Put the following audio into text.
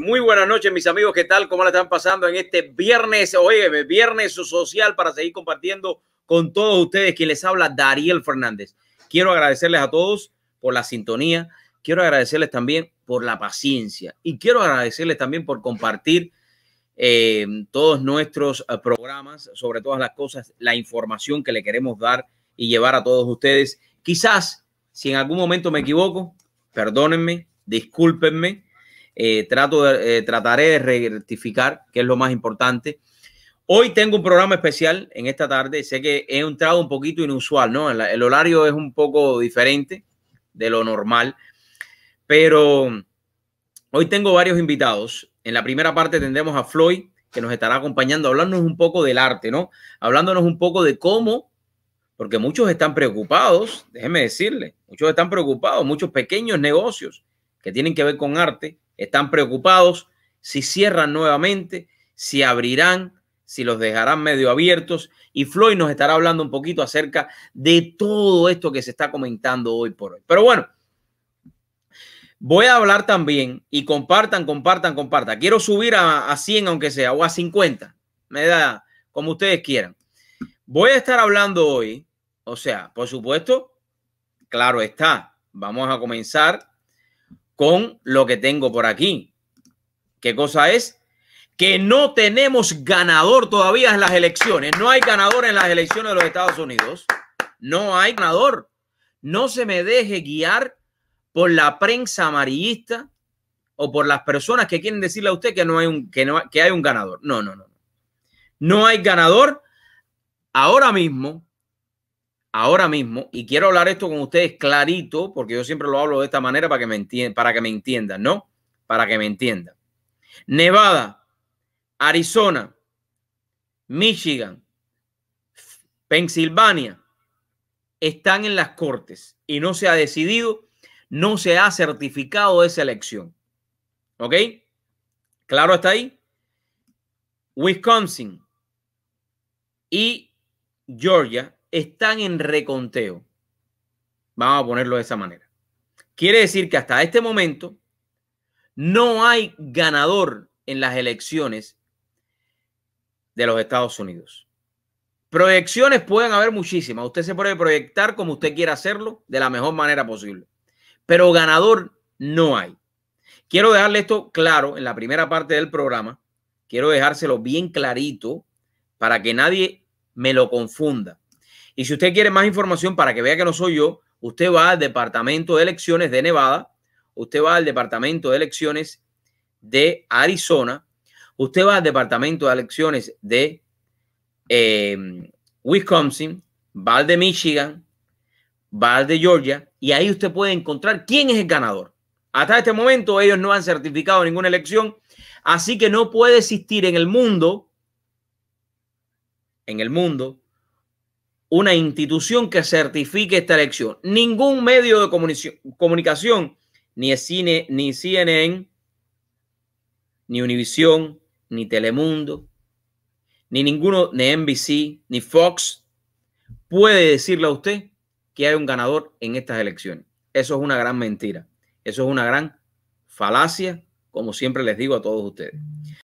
Muy buenas noches, mis amigos. ¿Qué tal? ¿Cómo la están pasando en este viernes? Oye, viernes social para seguir compartiendo con todos ustedes. Quien les habla, Dariel Fernández. Quiero agradecerles a todos por la sintonía. Quiero agradecerles también por la paciencia. Y quiero agradecerles también por compartir eh, todos nuestros eh, programas, sobre todas las cosas, la información que le queremos dar y llevar a todos ustedes. Quizás, si en algún momento me equivoco, perdónenme, discúlpenme eh, trato eh, trataré de rectificar, que es lo más importante. Hoy tengo un programa especial en esta tarde. Sé que he entrado un poquito inusual, ¿no? El, horario es un poco diferente de lo normal, pero hoy tengo varios invitados. En la primera parte tendremos a Floyd, que nos estará acompañando, hablándonos un poco del arte, ¿no? Hablándonos un poco de cómo porque muchos están preocupados, Déjenme decirle, muchos están preocupados, muchos pequeños negocios que tienen que ver con arte, están preocupados si cierran nuevamente, si abrirán, si los dejarán medio abiertos. Y Floyd nos estará hablando un poquito acerca de todo esto que se está comentando hoy por hoy. Pero bueno, voy a hablar también y compartan, compartan, compartan. Quiero subir a, 100 aunque sea o a 50. Me da como ustedes quieran. Voy a estar hablando hoy, o sea, por supuesto, claro está, vamos a comenzar con lo que tengo por aquí. ¿Qué cosa es? Que no tenemos ganador todavía en las elecciones. No hay ganador en las elecciones de los Estados Unidos. No hay ganador. No se me deje guiar por la prensa amarillista o por las personas que quieren decirle a usted que no hay un, que no, que hay un ganador. No, no, no. No hay ganador ahora mismo ahora mismo, y quiero hablar esto con ustedes clarito, porque yo siempre lo hablo de esta manera para que me, entiendan, para que me entiendan, ¿no? Para que me entiendan. Nevada, Arizona, Michigan, Pensilvania, están en las cortes y no se ha decidido, no se ha certificado esa elección. ¿Ok? Claro está ahí. Wisconsin y Georgia están en reconteo. Vamos a ponerlo de esa manera. Quiere decir que hasta este momento no hay ganador en las elecciones de los Estados Unidos. Proyecciones pueden haber muchísimas. Usted se puede proyectar como usted quiera hacerlo de la mejor manera posible. Pero ganador no hay. Quiero dejarle esto claro en la primera parte del programa. Quiero dejárselo bien clarito para que nadie me lo confunda. Y si usted quiere más información para que vea que no soy yo, usted va al Departamento de Elecciones de Nevada, usted va al Departamento de Elecciones de Arizona, usted va al Departamento de Elecciones de em, Wisconsin, val de Michigan, val de Georgia, y ahí usted puede encontrar quién es el ganador. Hasta este momento ellos no han certificado ninguna elección, así que no puede existir en el mundo, en el mundo, una institución que certifique esta elección. Ningún medio de comunicación, ni, cine, ni CNN, ni Univisión, ni Telemundo, ni ninguno, ni NBC, ni Fox, puede decirle a usted que hay un ganador en estas elecciones. Eso es una gran mentira. Eso es una gran falacia, como siempre les digo a todos ustedes.